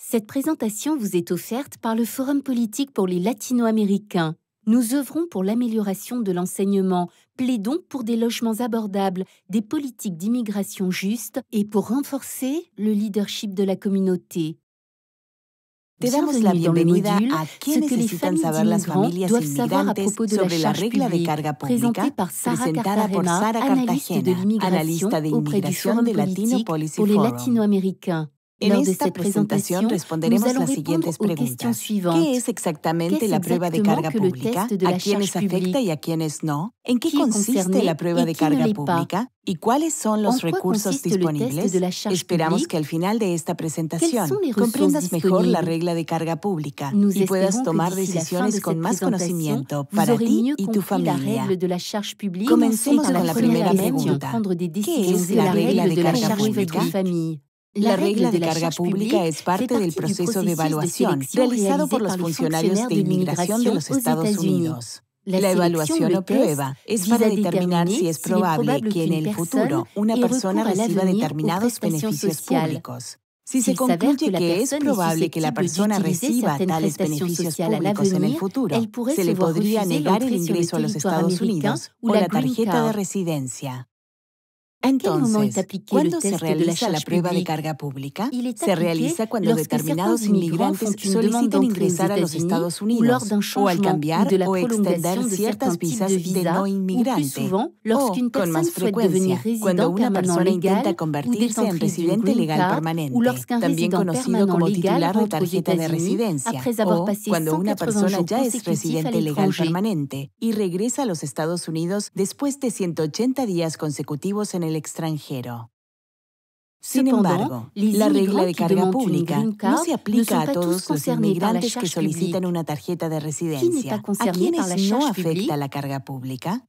Cette présentation vous est offerte par le Forum politique pour les latino-américains. Nous œuvrons pour l'amélioration de l'enseignement, plaidons pour des logements abordables, des politiques d'immigration justes et pour renforcer le leadership de la communauté. Te damos la bienvenida a quienes necesitan saber las familias inmigrantes sobre la regla de carga pública presentada por Sara Cartagena, analista de inmigración de Latino Policy Forum. En esta presentación responderemos las siguientes preguntas. ¿Qué es exactamente la prueba de carga pública? ¿A quiénes afecta y a quiénes no? ¿En qué consiste la prueba de carga pública? ¿Y cuáles son los recursos disponibles? Esperamos que al final de esta presentación comprendas mejor la regla de carga pública y puedas tomar decisiones con más conocimiento para ti y tu familia. Comencemos con la primera pregunta. ¿Qué es la regla de carga pública? La regla de carga pública es parte del proceso de evaluación realizado por los funcionarios de inmigración de los Estados Unidos. La evaluación o prueba es para determinar si es probable que en el futuro una persona reciba determinados beneficios públicos. Si se concluye que es probable que la persona reciba tales beneficios públicos en el futuro, se le podría negar el ingreso a los Estados Unidos o la tarjeta de residencia. Entonces, ¿cuándo se realiza la prueba de carga pública? Se realiza cuando determinados inmigrantes solicitan ingresar a los Estados Unidos o al cambiar o extender ciertas visas de no inmigrante o, con más frecuencia, cuando una persona intenta convertirse en residente legal permanente, también conocido como titular de tarjeta de residencia, o cuando una persona ya es residente legal permanente y regresa a los Estados Unidos después de 180 días consecutivos en el extranjero. Sin embargo, la regla de carga pública no se aplica a todos los inmigrantes que solicitan una tarjeta de residencia. ¿A quiénes no afecta la carga pública?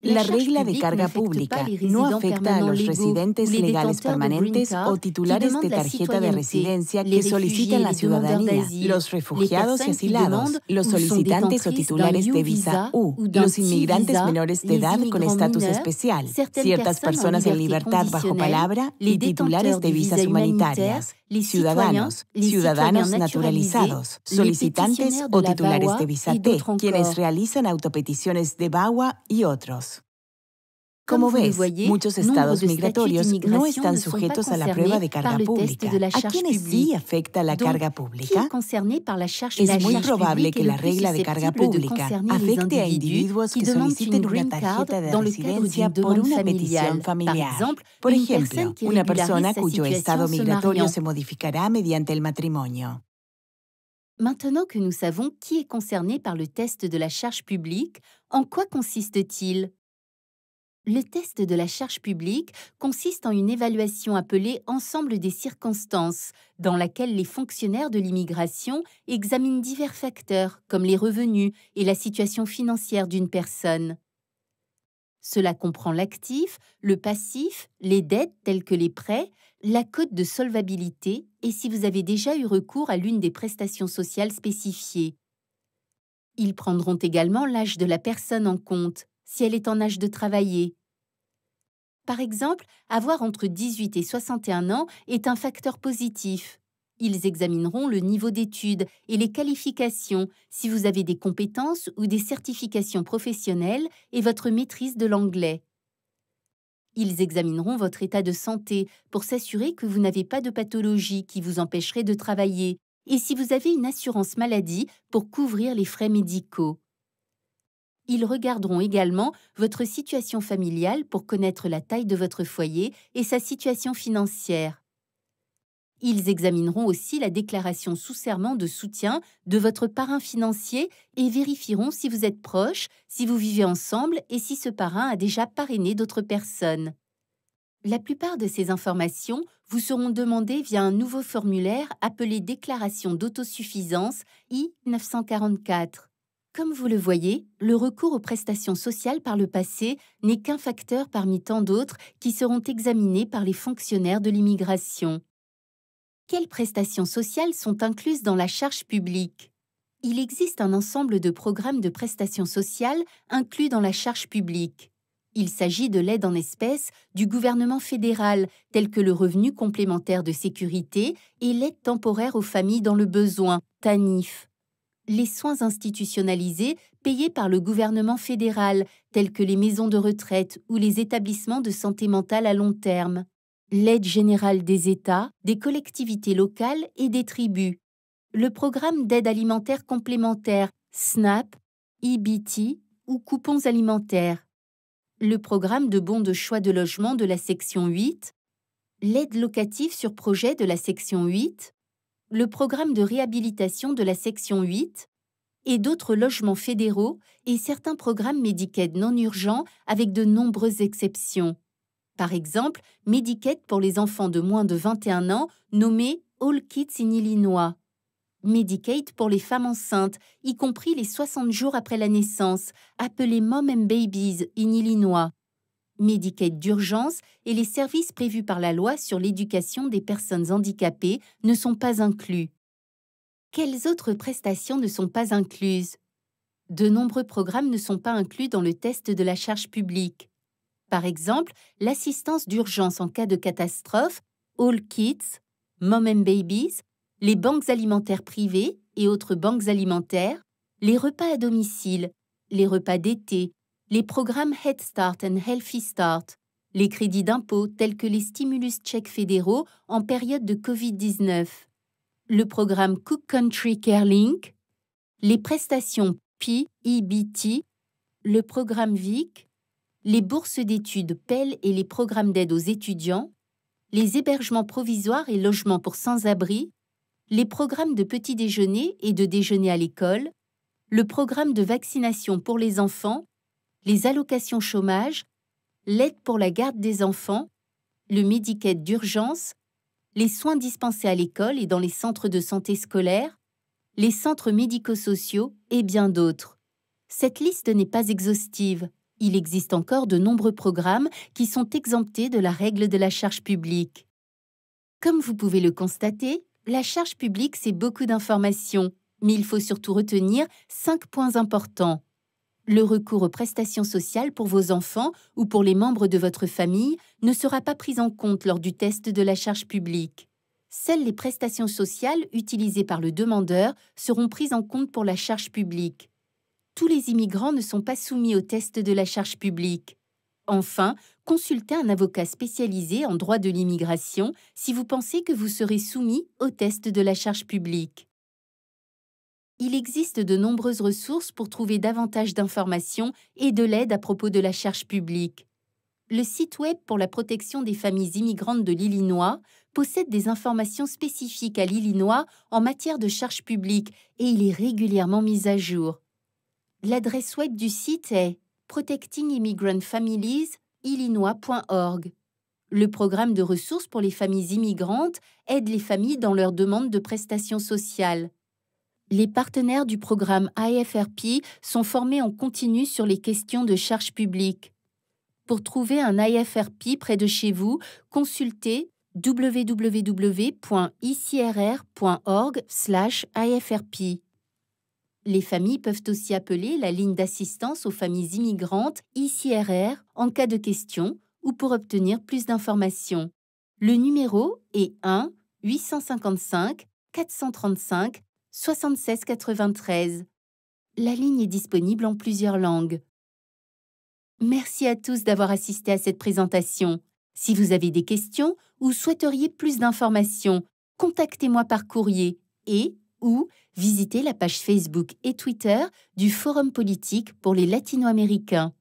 La regla de carga pública no afecta a los residentes legales permanentes o titulares de tarjeta de residencia que solicitan la ciudadanía, los refugiados y asilados, los solicitantes o titulares de visa U, los inmigrantes menores de edad con estatus especial, ciertas personas en libertad bajo palabra y titulares de visas humanitarias, ciudadanos, ciudadanos naturalizados, solicitantes o titulares de visa T, quienes realizan autopeticiones de BAWA y otros. Como ves, muchos migratoires ne sont pas sujetos a la prueba de carga pública. ¿A quiénes sí affecte la carga pública? Es très probable que la règle de carga pública afecte a individuos que soliciten una tarjeta de residencia por une petición familiar. Por ejemplo, una persona cuyo estado migratorio se modificará mediante el matrimonio. Maintenant que nous savons qui est concerné par le test de la charge publique, en quoi consiste-t-il le test de la charge publique consiste en une évaluation appelée ensemble des circonstances, dans laquelle les fonctionnaires de l'immigration examinent divers facteurs comme les revenus et la situation financière d'une personne. Cela comprend l'actif, le passif, les dettes telles que les prêts, la cote de solvabilité et si vous avez déjà eu recours à l'une des prestations sociales spécifiées. Ils prendront également l'âge de la personne en compte, si elle est en âge de travailler, par exemple, avoir entre 18 et 61 ans est un facteur positif. Ils examineront le niveau d'études et les qualifications, si vous avez des compétences ou des certifications professionnelles et votre maîtrise de l'anglais. Ils examineront votre état de santé pour s'assurer que vous n'avez pas de pathologie qui vous empêcherait de travailler et si vous avez une assurance maladie pour couvrir les frais médicaux. Ils regarderont également votre situation familiale pour connaître la taille de votre foyer et sa situation financière. Ils examineront aussi la déclaration sous serment de soutien de votre parrain financier et vérifieront si vous êtes proche, si vous vivez ensemble et si ce parrain a déjà parrainé d'autres personnes. La plupart de ces informations vous seront demandées via un nouveau formulaire appelé Déclaration d'autosuffisance I-944. Comme vous le voyez, le recours aux prestations sociales par le passé n'est qu'un facteur parmi tant d'autres qui seront examinés par les fonctionnaires de l'immigration. Quelles prestations sociales sont incluses dans la charge publique Il existe un ensemble de programmes de prestations sociales inclus dans la charge publique. Il s'agit de l'aide en espèces du gouvernement fédéral, tels que le revenu complémentaire de sécurité et l'aide temporaire aux familles dans le besoin, TANIF les soins institutionnalisés payés par le gouvernement fédéral, tels que les maisons de retraite ou les établissements de santé mentale à long terme, l'aide générale des États, des collectivités locales et des tribus, le programme d'aide alimentaire complémentaire SNAP, EBT ou coupons alimentaires, le programme de bons de choix de logement de la section 8, l'aide locative sur projet de la section 8, le programme de réhabilitation de la section 8 et d'autres logements fédéraux et certains programmes Medicaid non urgents avec de nombreuses exceptions. Par exemple, Medicaid pour les enfants de moins de 21 ans, nommé All Kids in Illinois. Medicaid pour les femmes enceintes, y compris les 60 jours après la naissance, appelé Mom and Babies in Illinois. Medicaid d'urgence et les services prévus par la loi sur l'éducation des personnes handicapées ne sont pas inclus. Quelles autres prestations ne sont pas incluses De nombreux programmes ne sont pas inclus dans le test de la charge publique. Par exemple, l'assistance d'urgence en cas de catastrophe, All Kids, Mom and Babies, les banques alimentaires privées et autres banques alimentaires, les repas à domicile, les repas d'été, les programmes Head Start and Healthy Start, les crédits d'impôt tels que les stimulus chèques fédéraux en période de Covid-19, le programme Cook Country Care Link, les prestations PIBT, e le programme VIC, les bourses d'études PEL et les programmes d'aide aux étudiants, les hébergements provisoires et logements pour sans-abri, les programmes de petit déjeuner et de déjeuner à l'école, le programme de vaccination pour les enfants les allocations chômage, l'aide pour la garde des enfants, le médicament d'urgence, les soins dispensés à l'école et dans les centres de santé scolaire, les centres médico-sociaux et bien d'autres. Cette liste n'est pas exhaustive. Il existe encore de nombreux programmes qui sont exemptés de la règle de la charge publique. Comme vous pouvez le constater, la charge publique, c'est beaucoup d'informations, mais il faut surtout retenir cinq points importants le recours aux prestations sociales pour vos enfants ou pour les membres de votre famille ne sera pas pris en compte lors du test de la charge publique. Seules les prestations sociales utilisées par le demandeur seront prises en compte pour la charge publique. Tous les immigrants ne sont pas soumis au test de la charge publique. Enfin, consultez un avocat spécialisé en droit de l'immigration si vous pensez que vous serez soumis au test de la charge publique il existe de nombreuses ressources pour trouver davantage d'informations et de l'aide à propos de la charge publique. Le site Web pour la protection des familles immigrantes de l'Illinois possède des informations spécifiques à l'Illinois en matière de charge publique et il est régulièrement mis à jour. L'adresse Web du site est protectingimmigrantfamiliesillinois.org. Le programme de ressources pour les familles immigrantes aide les familles dans leurs demande de prestations sociales. Les partenaires du programme AFRP sont formés en continu sur les questions de charge publique. Pour trouver un IFRP près de chez vous, consultez www.icrr.org/afrp. Les familles peuvent aussi appeler la ligne d'assistance aux familles immigrantes ICRR en cas de questions ou pour obtenir plus d'informations. Le numéro est 1 855 435 7693. La ligne est disponible en plusieurs langues. Merci à tous d'avoir assisté à cette présentation. Si vous avez des questions ou souhaiteriez plus d'informations, contactez-moi par courrier et ou visitez la page Facebook et Twitter du Forum politique pour les latino-américains.